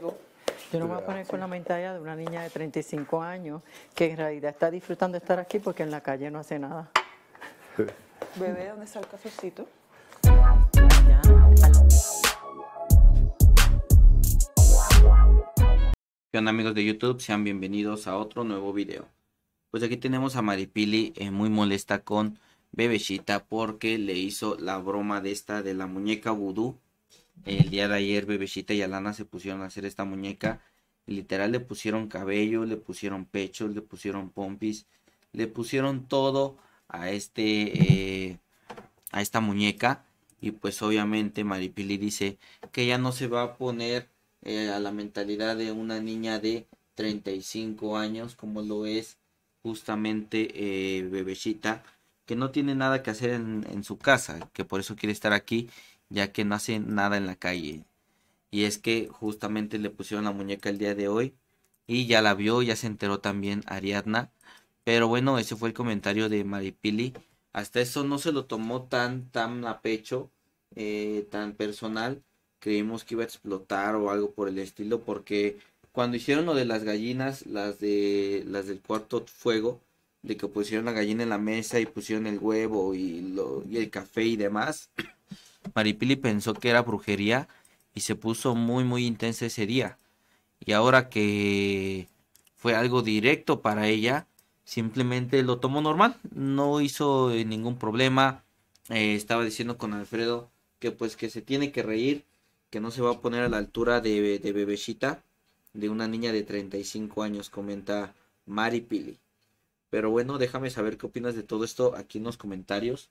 Yo no me voy a poner con la mentalla de una niña de 35 años que en realidad está disfrutando de estar aquí porque en la calle no hace nada. Bebé, ¿dónde está el cafecito? ¿Qué onda amigos de YouTube? Sean bienvenidos a otro nuevo video. Pues aquí tenemos a Maripili es eh, muy molesta con Bebecita porque le hizo la broma de esta de la muñeca voodoo el día de ayer Bebecita y Alana se pusieron a hacer esta muñeca. Literal le pusieron cabello, le pusieron pecho, le pusieron pompis, le pusieron todo a este eh, a esta muñeca. Y pues obviamente Maripili dice que ya no se va a poner eh, a la mentalidad de una niña de 35 años como lo es justamente eh, Bebecita que no tiene nada que hacer en, su casa, que por eso quiere estar aquí ya que no hace nada en la calle. Y es que justamente le pusieron la muñeca el día de hoy y ya la vio, ya se enteró también Ariadna. Pero bueno, ese fue el comentario de Maripili. Hasta eso no se lo tomó tan, tan a pecho, eh, tan personal. Creímos que iba a explotar o algo por el estilo, porque cuando hicieron lo de las gallinas, las de las del cuarto fuego, de que pusieron la gallina en la mesa y pusieron el huevo y, lo, y el café y demás, Maripili pensó que era brujería y se puso muy muy intensa ese día. Y ahora que fue algo directo para ella, simplemente lo tomó normal, no hizo eh, ningún problema. Eh, estaba diciendo con Alfredo que pues que se tiene que reír, que no se va a poner a la altura de, de bebecita, de una niña de 35 años, comenta Maripili. Pero bueno, déjame saber qué opinas de todo esto aquí en los comentarios.